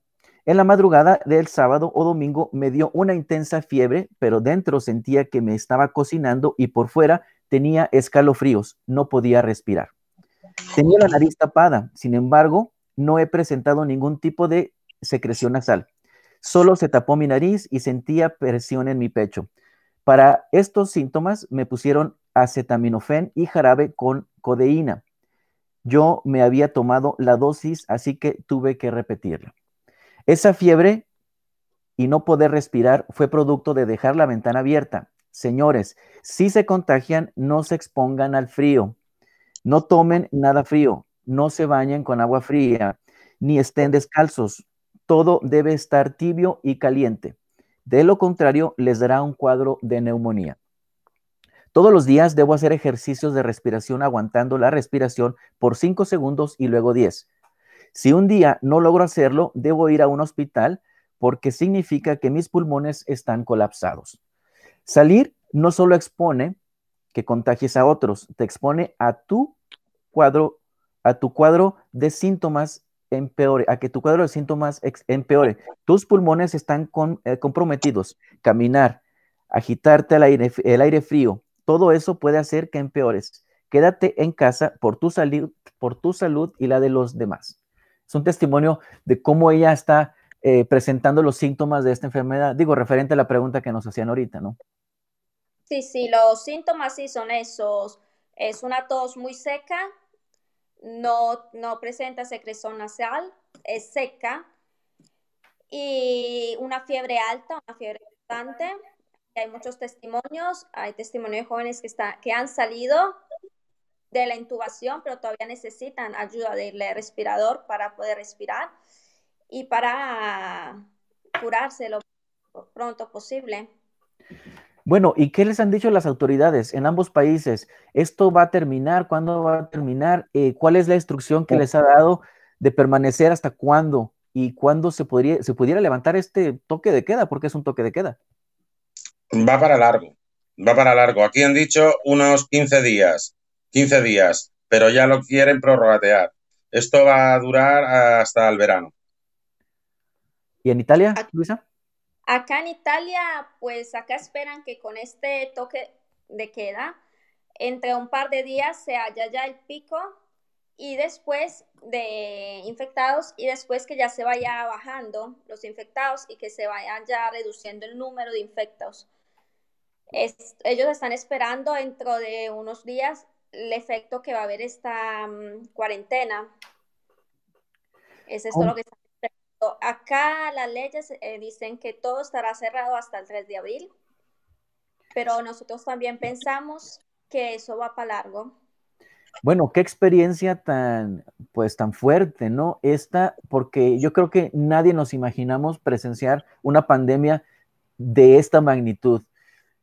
En la madrugada del sábado o domingo me dio una intensa fiebre, pero dentro sentía que me estaba cocinando y por fuera tenía escalofríos, no podía respirar. Tenía la nariz tapada, sin embargo, no he presentado ningún tipo de secreción nasal. Solo se tapó mi nariz y sentía presión en mi pecho. Para estos síntomas me pusieron acetaminofén y jarabe con codeína. Yo me había tomado la dosis, así que tuve que repetirla. Esa fiebre y no poder respirar fue producto de dejar la ventana abierta. Señores, si se contagian, no se expongan al frío. No tomen nada frío, no se bañen con agua fría, ni estén descalzos, todo debe estar tibio y caliente. De lo contrario, les dará un cuadro de neumonía. Todos los días debo hacer ejercicios de respiración aguantando la respiración por 5 segundos y luego 10. Si un día no logro hacerlo, debo ir a un hospital porque significa que mis pulmones están colapsados. Salir no solo expone que contagies a otros, te expone a tu cuadro, a tu cuadro de síntomas empeore, a que tu cuadro de síntomas empeore. Tus pulmones están eh, comprometidos. Caminar, agitarte el aire, el aire frío, todo eso puede hacer que empeores. Quédate en casa por tu, salud, por tu salud y la de los demás. Es un testimonio de cómo ella está eh, presentando los síntomas de esta enfermedad. Digo, referente a la pregunta que nos hacían ahorita, ¿no? Sí, sí, los síntomas sí son esos. Es una tos muy seca, no, presenta secreción nasal, es seca y una fiebre alta, una fiebre importante. Hay muchos testimonios, hay testimonios de jóvenes que, que han salido de la intubación, pero todavía necesitan ayuda del respirador para poder respirar y para curarse lo pronto posible. Bueno, ¿y qué les han dicho las autoridades en ambos países? ¿Esto va a terminar? ¿Cuándo va a terminar? Eh, ¿Cuál es la instrucción que les ha dado de permanecer hasta cuándo? ¿Y cuándo se, podría, se pudiera levantar este toque de queda? Porque es un toque de queda. Va para largo, va para largo. Aquí han dicho unos 15 días, 15 días, pero ya lo quieren prorrogatear. Esto va a durar hasta el verano. ¿Y en Italia, Luisa? Acá en Italia, pues acá esperan que con este toque de queda, entre un par de días se haya ya el pico y después de infectados y después que ya se vaya bajando los infectados y que se vaya ya reduciendo el número de infectados. ellos están esperando dentro de unos días el efecto que va a haber esta mm, cuarentena. Es esto lo que acá las leyes eh, dicen que todo estará cerrado hasta el 3 de abril, pero nosotros también pensamos que eso va para largo. Bueno, qué experiencia tan, pues, tan fuerte, ¿no? Esta, porque yo creo que nadie nos imaginamos presenciar una pandemia de esta magnitud.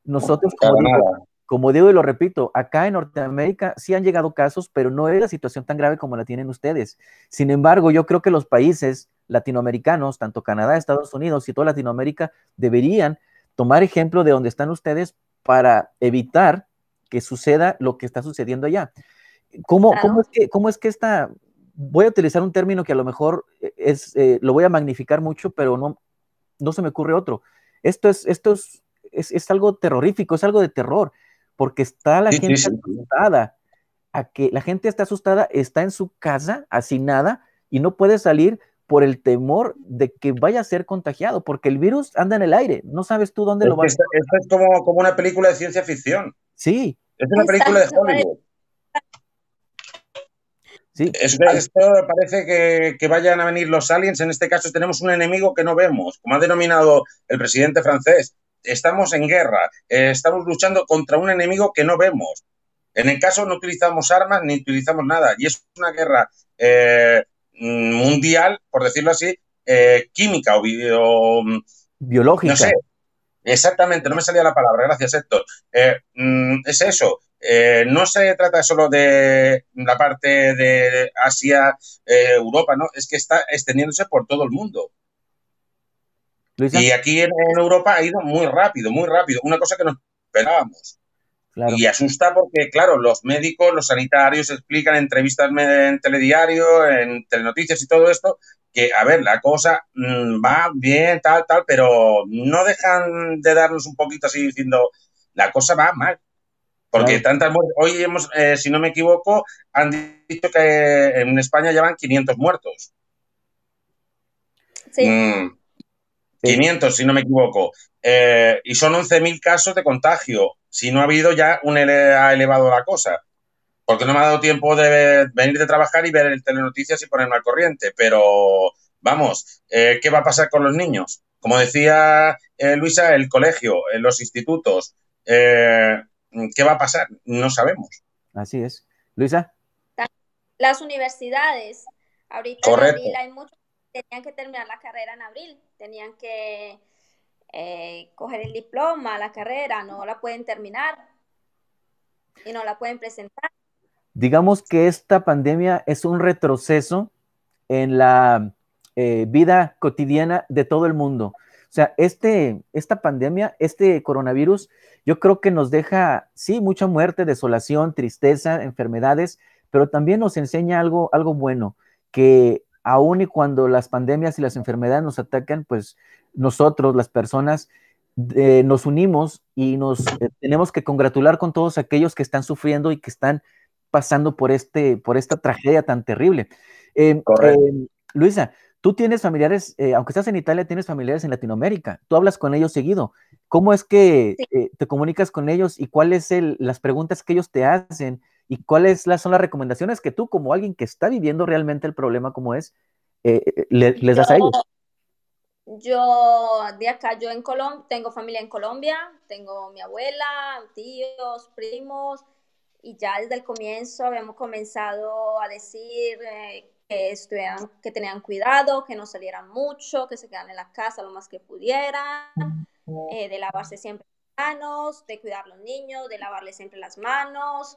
Nosotros, como digo, como digo y lo repito, acá en Norteamérica sí han llegado casos, pero no es la situación tan grave como la tienen ustedes. Sin embargo, yo creo que los países latinoamericanos, tanto Canadá, Estados Unidos y toda Latinoamérica, deberían tomar ejemplo de donde están ustedes para evitar que suceda lo que está sucediendo allá. ¿Cómo, es, que, cómo esta, voy a utilizar un término que a lo mejor eh, es, eh, lo voy a magnificar mucho, pero no, no se me ocurre otro. Esto es, esto es, es, algo terrorífico, es algo de terror, porque está la gente asustada, a que la gente está asustada, está en su casa, nada y no puede salir por el temor de que vaya a ser contagiado, porque el virus anda en el aire, no sabes tú dónde lo vas esto, esto es como, una película de ciencia ficción. Sí. Es una película de Hollywood. Sí. Esto, parece que, vayan a venir los aliens. En este caso tenemos un enemigo que no vemos, como ha denominado el presidente francés. Estamos en guerra, eh, estamos luchando contra un enemigo que no vemos. En el caso no utilizamos armas ni utilizamos nada y es una guerra eh, Mm, mundial, por decirlo así, eh, química o, mm, biológica. exactamente, no me salía la palabra, gracias Héctor. Eh, mm, es eso, eh, no se trata solo de la parte de Asia, Europa, ¿no? Es que está extendiéndose por todo el mundo. Y aquí en, en Europa ha ido muy rápido, muy rápido, una cosa que no esperábamos. Y asusta porque, claro, los médicos, los sanitarios explican en entrevistas en telediario, en telenoticias y todo esto, que, a ver, la cosa mm, va bien, tal, tal, pero no dejan de darnos un poquito así diciendo, la cosa va mal. Porque tantas muertes, hoy hemos, eh, si no me equivoco, han dicho que en España llevan van 500 muertos. Sí. 500, mm. si no me equivoco. Eh, y son 11.000 casos de contagio si no ha habido ya un ha elevado la cosa. Porque no me ha dado tiempo de venir de trabajar y ver el telenoticias y ponerme al corriente. Pero vamos, eh, ¿qué va a pasar con los niños? Como decía eh, Luisa, el colegio, eh, los institutos, ¿qué va a pasar? No sabemos. Así es. Luisa. Las universidades. Ahorita en abril hay muchos tenían que terminar la carrera en abril, tenían que eh, coger el diploma, la carrera, no la pueden terminar y no la pueden presentar. Digamos que esta pandemia es un retroceso en la eh, vida cotidiana de todo el mundo. O sea, este, esta pandemia, este coronavirus, yo creo que nos deja, sí, mucha muerte, desolación, tristeza, enfermedades, pero también nos enseña algo, algo bueno, que aun y cuando las pandemias y las enfermedades nos atacan, pues nosotros, las personas, eh, nos unimos y nos eh, tenemos que congratular con todos aquellos que están sufriendo y que están pasando por, este, por esta tragedia tan terrible. Em, em, Luisa, tú tienes familiares, eh, aunque estás en Italia, tienes familiares en Latinoamérica, tú hablas con ellos seguido. ¿Cómo es que te comunicas con ellos y cuáles son las preguntas que ellos te hacen y cuáles son las recomendaciones que tú, como alguien que está viviendo realmente el problema como es, les das a ellos? Yo de acá, yo en Colombia, tengo familia en Colombia, tengo mi abuela, tíos, primos, y ya desde el comienzo habíamos comenzado a decir eh, que estuvieran, que tenían cuidado, que no salieran mucho, que se quedaran en la casa lo más que pudieran, eh, de lavarse siempre las manos, de cuidar los niños, de lavarles siempre las manos.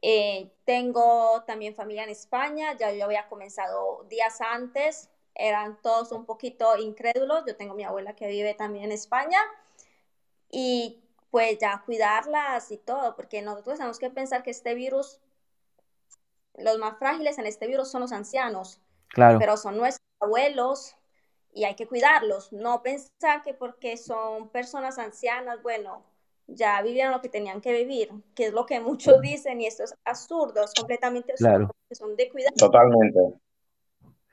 Eh, tengo también familia en España, ya yo había comenzado días antes eran todos un poquito incrédulos. Yo tengo mi abuela que vive también en España y pues ya cuidarlas y todo, porque nosotros tenemos que pensar que este virus, los más frágiles en este virus son los ancianos, claro. pero son nuestros abuelos y hay que cuidarlos, no pensar que porque son personas ancianas, bueno, ya vivieron lo que tenían que vivir, que es lo que muchos dicen y esto es absurdo, es completamente absurdo, claro. son de cuidar. Totalmente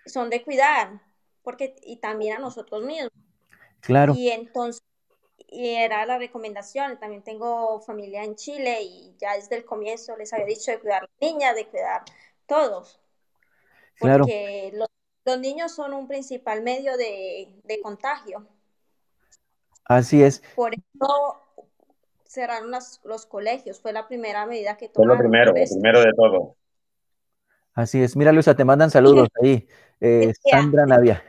son de cuidar, porque y también a nosotros mismos. Claro. Y entonces y era la recomendación, también tengo familia en Chile y ya desde el comienzo les había dicho de cuidar a niñas, de cuidar todos. Porque los, los, niños son un principal medio de, contagio. Así es. Por eso cerraron los colegios, fue la primera medida que tomaron. lo primero, primero de todo. Así es. Mira, Luisa, te mandan saludos [LAUGHS] ahí. Eh, Sandra Navia.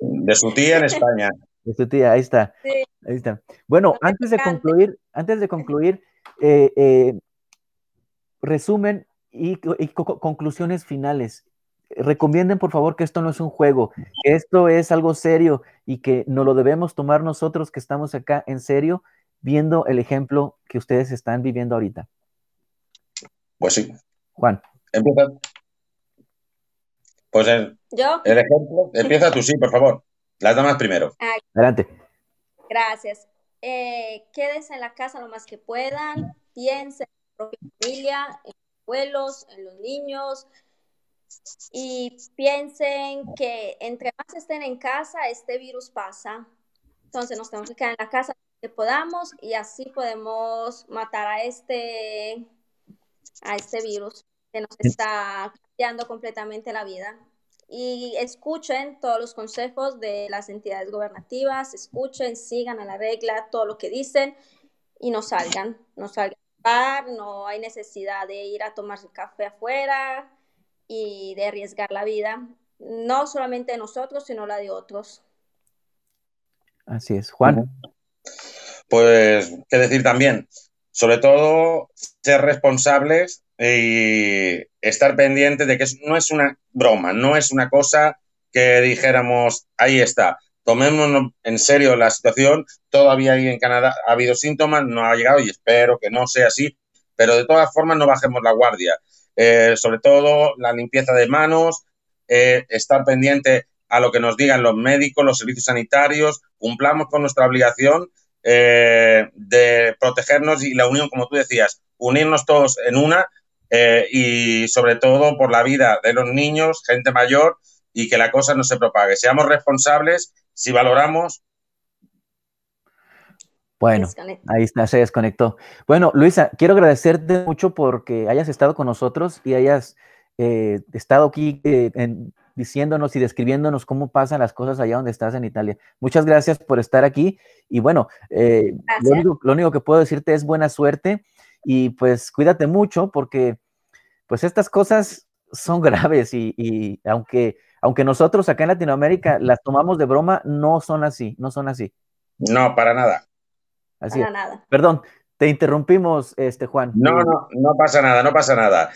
De su tía en España. De su tía, ahí está. Ahí está. Bueno, antes de concluir, antes de concluir, eh, eh, resumen y, conclusiones finales. Recomienden, por favor, que esto no es un juego, que esto es algo serio y que no lo debemos tomar nosotros que estamos acá en serio, viendo el ejemplo que ustedes están viviendo ahorita. Pues sí. Juan. Pues ¿Yo? El ejemplo. Empieza tú, sí, por favor. Las damas primero. Adelante. Gracias. Eh, quédense en la casa lo más que puedan. Piensen en la propia familia, en los abuelos, en los niños. Y piensen que entre más estén en casa, este virus pasa. Entonces nos tenemos que quedar en la casa que podamos y así podemos matar a este, a este virus que nos está cambiando completamente la vida y escuchen todos los consejos de las entidades gobernativas, escuchen, sigan a la regla todo lo que dicen y no salgan, no salgan bar, no hay necesidad de ir a tomar café afuera y de arriesgar la vida, no solamente de nosotros, sino la de otros. Así es, Juan. Pues, qué decir también, sobre todo ser responsables y estar pendientes de que no es una broma, no es una cosa que dijéramos, ahí está, tomémonos en serio la situación, todavía ahí en Canadá ha habido síntomas, no ha llegado y espero que no sea así, pero de todas formas no bajemos la guardia, eh, sobre todo la limpieza de manos, eh, estar pendiente a lo que nos digan los médicos, los servicios sanitarios, cumplamos con nuestra obligación eh, de protegernos y la unión, como tú decías, unirnos todos en una eh, y sobre todo por la vida de los niños, gente mayor y que la cosa no se propague. Seamos responsables si valoramos. Bueno, ahí está, se desconectó. Bueno, Luisa, quiero agradecerte mucho porque hayas estado con nosotros y hayas eh, estado aquí en, diciéndonos y describiéndonos cómo pasan las cosas allá donde estás en Italia. Muchas gracias por estar aquí y bueno, eh, lo, único, que puedo decirte es buena suerte y pues cuídate mucho porque pues estas cosas son [LAUGHS] graves y, aunque, aunque nosotros acá en Latinoamérica las tomamos de broma, no son así, no son así. No, para nada. Así para nada. Perdón, te interrumpimos, este Juan. No, no, no pasa nada, no pasa nada.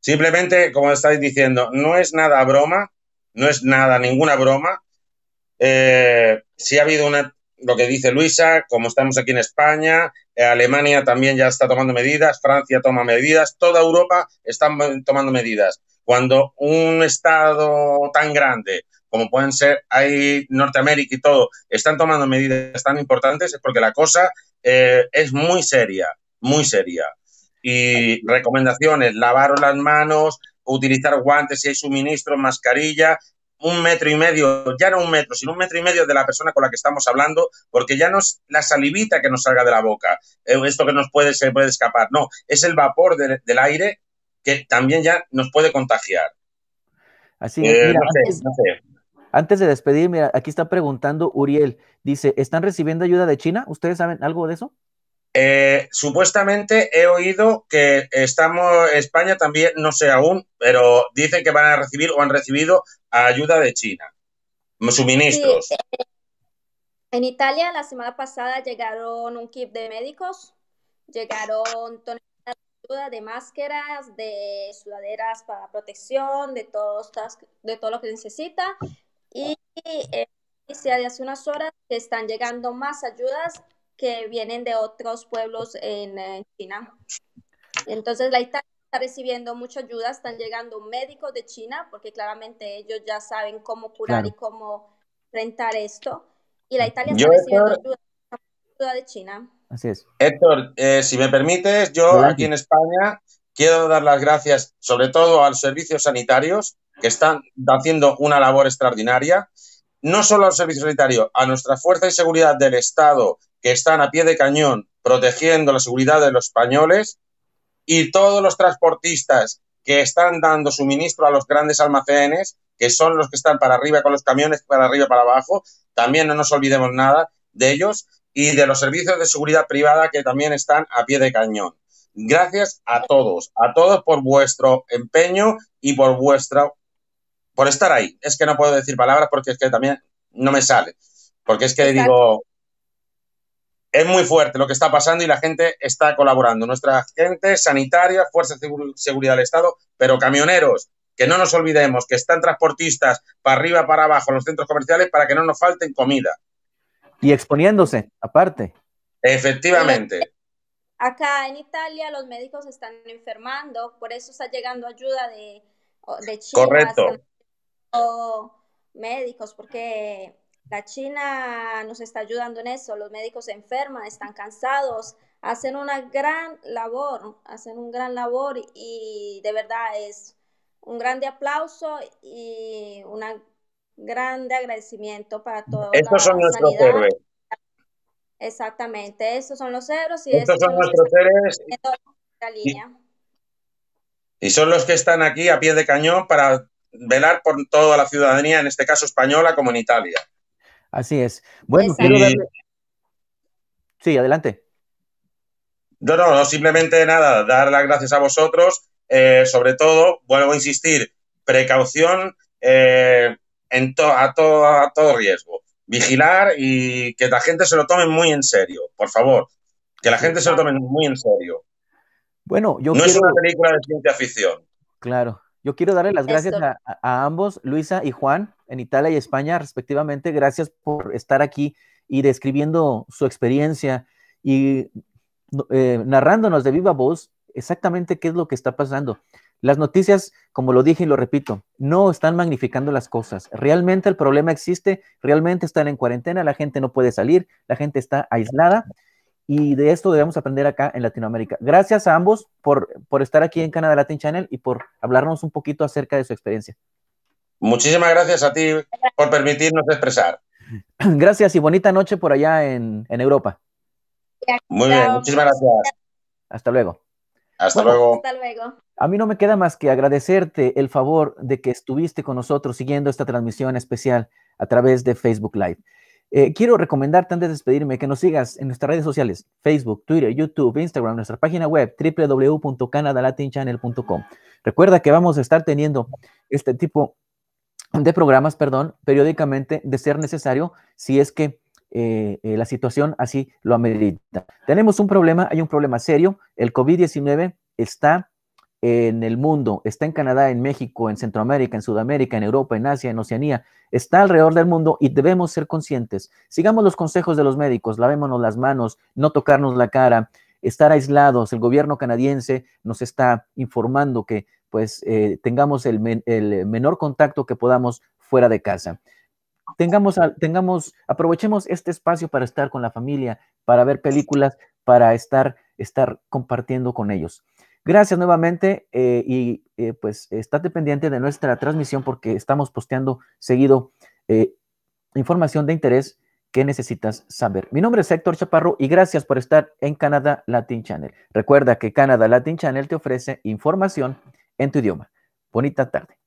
Simplemente, como estáis diciendo, no es nada broma no es nada, ninguna broma. Eh, si ha habido lo que dice Luisa, como estamos aquí en España, eh, Alemania también ya está tomando medidas, Francia toma medidas, toda Europa está tomando medidas. Cuando un estado tan grande como pueden ser ahí Norteamérica y todo, están tomando medidas tan importantes es porque la cosa eh, es muy seria, muy seria. Y recomendaciones, lavaros las manos, utilizar guantes, si hay suministro, mascarilla, un metro y medio, ya no un metro, sino un metro y medio de la persona con la que estamos hablando, porque ya no es la salivita que nos salga de la boca, eh, esto que nos puede, se puede escapar, no, es el vapor del aire que también ya nos puede contagiar. Así es, eh, antes, antes, de despedirme, aquí está preguntando Uriel, dice, ¿están recibiendo ayuda de China? ¿Ustedes saben algo de eso? Eh, supuestamente he oído que estamos, España también, no sé aún, pero dicen que van a recibir o han recibido ayuda de China, suministros. Eh, en Italia la semana pasada llegaron un kit de médicos, llegaron toneladas de ayuda de máscaras, de sudaderas para protección, de, todo lo que necesita. Y eh, hace unas horas que están llegando más ayudas que vienen de otros pueblos en eh, China. Entonces la Italia está recibiendo mucha ayuda, están llegando médicos de China porque claramente ellos ya saben cómo curar y cómo enfrentar esto. Y la Italia está recibiendo ayuda, de China. Así es. Héctor, eh, si me permites, yo aquí en España quiero dar las gracias sobre todo a los servicios sanitarios que están haciendo una labor extraordinaria no solo al servicio sanitario, a nuestra fuerza de seguridad del Estado, que están a pie de cañón protegiendo la seguridad de los españoles, y todos los transportistas que están dando suministro a los grandes almacenes, que son los que están para arriba con los camiones, para arriba, para abajo, también no nos olvidemos nada de ellos, y de los servicios de seguridad privada que también están a pie de cañón. Gracias a todos, a todos por vuestro empeño y por vuestra por estar ahí. Es que no puedo decir palabras porque es que también no me sale. Porque es que digo, es muy fuerte lo que está pasando y la gente está colaborando. Nuestra gente sanitaria, Fuerza de Seguridad del Estado, pero camioneros, que no nos olvidemos que están transportistas para arriba, para abajo, en los centros comerciales para que no nos falten comida. Y exponiéndose, aparte. Efectivamente. Acá en Italia los médicos están enfermando, por eso está llegando ayuda de, Chile. Correcto médicos, porque la China nos está ayudando en eso, los médicos se enferman, están cansados, hacen una gran labor, hacen un gran labor y de verdad es un grande aplauso y un grande agradecimiento para todos. Estos son nuestros héroes. Exactamente, estos son los héroes y estos, son, nuestros héroes. y son los que están aquí a pie de cañón para velar por toda la ciudadanía, en este caso española, como en Italia. Así es. Bueno, Sí, adelante. No, no, no, simplemente nada, dar las gracias a vosotros. Eh, sobre todo, vuelvo a insistir, precaución eh, en a, a todo riesgo. Vigilar y que la gente se lo tome muy en serio, por favor. Que la gente se lo tome muy en serio. Bueno, yo no es una película de ciencia ficción. Claro. Yo quiero darle las gracias a, ambos, Luisa y Juan, en Italia y España, respectivamente. Gracias por estar aquí y describiendo su experiencia y eh, narrándonos de viva voz exactamente qué es lo que está pasando. Las noticias, como lo dije y lo repito, no están magnificando las cosas. Realmente el problema existe, realmente están en cuarentena, la gente no puede salir, la gente está aislada y de esto debemos aprender acá en Latinoamérica. Gracias a ambos por, por estar aquí en Canadá Latin Channel y por hablarnos un poquito acerca de su experiencia. Muchísimas gracias a ti por permitirnos expresar. [CLEARS THROAT] Gracias y bonita noche por allá en, en Europa. Muy bien, muchísimas gracias. Hasta luego. Hasta luego. Hasta luego. A mí no me queda más que agradecerte el favor de que estuviste con nosotros siguiendo esta transmisión especial a través de Facebook Live. Eh, quiero recomendarte antes de despedirme que nos sigas en nuestras redes sociales, Facebook, Twitter, YouTube, Instagram, nuestra página web www.canadalatinchannel.com. Recuerda que vamos a estar teniendo este tipo de programas, perdón, periódicamente de ser necesario si es que eh, eh, la situación así lo amerita. Tenemos un problema, hay un problema serio, el COVID-19 está en el mundo, está en Canadá, en México, en Centroamérica, en Sudamérica, en Europa, en Asia, en Oceanía, está alrededor del mundo y debemos ser conscientes. Sigamos los consejos de los médicos, lavémonos las manos, no tocarnos la cara, estar aislados. El gobierno canadiense nos está informando que pues eh, tengamos el, menor contacto que podamos fuera de casa. Tengamos, aprovechemos este espacio para estar con la familia, para ver películas, para estar compartiendo con ellos. Gracias nuevamente eh, y eh, pues estate pendiente de nuestra transmisión porque estamos posteando seguido eh, información de interés que necesitas saber. Mi nombre es Héctor Chaparro y gracias por estar en Canadá Latin Channel. Recuerda que Canadá Latin Channel te ofrece información en tu idioma. Bonita tarde.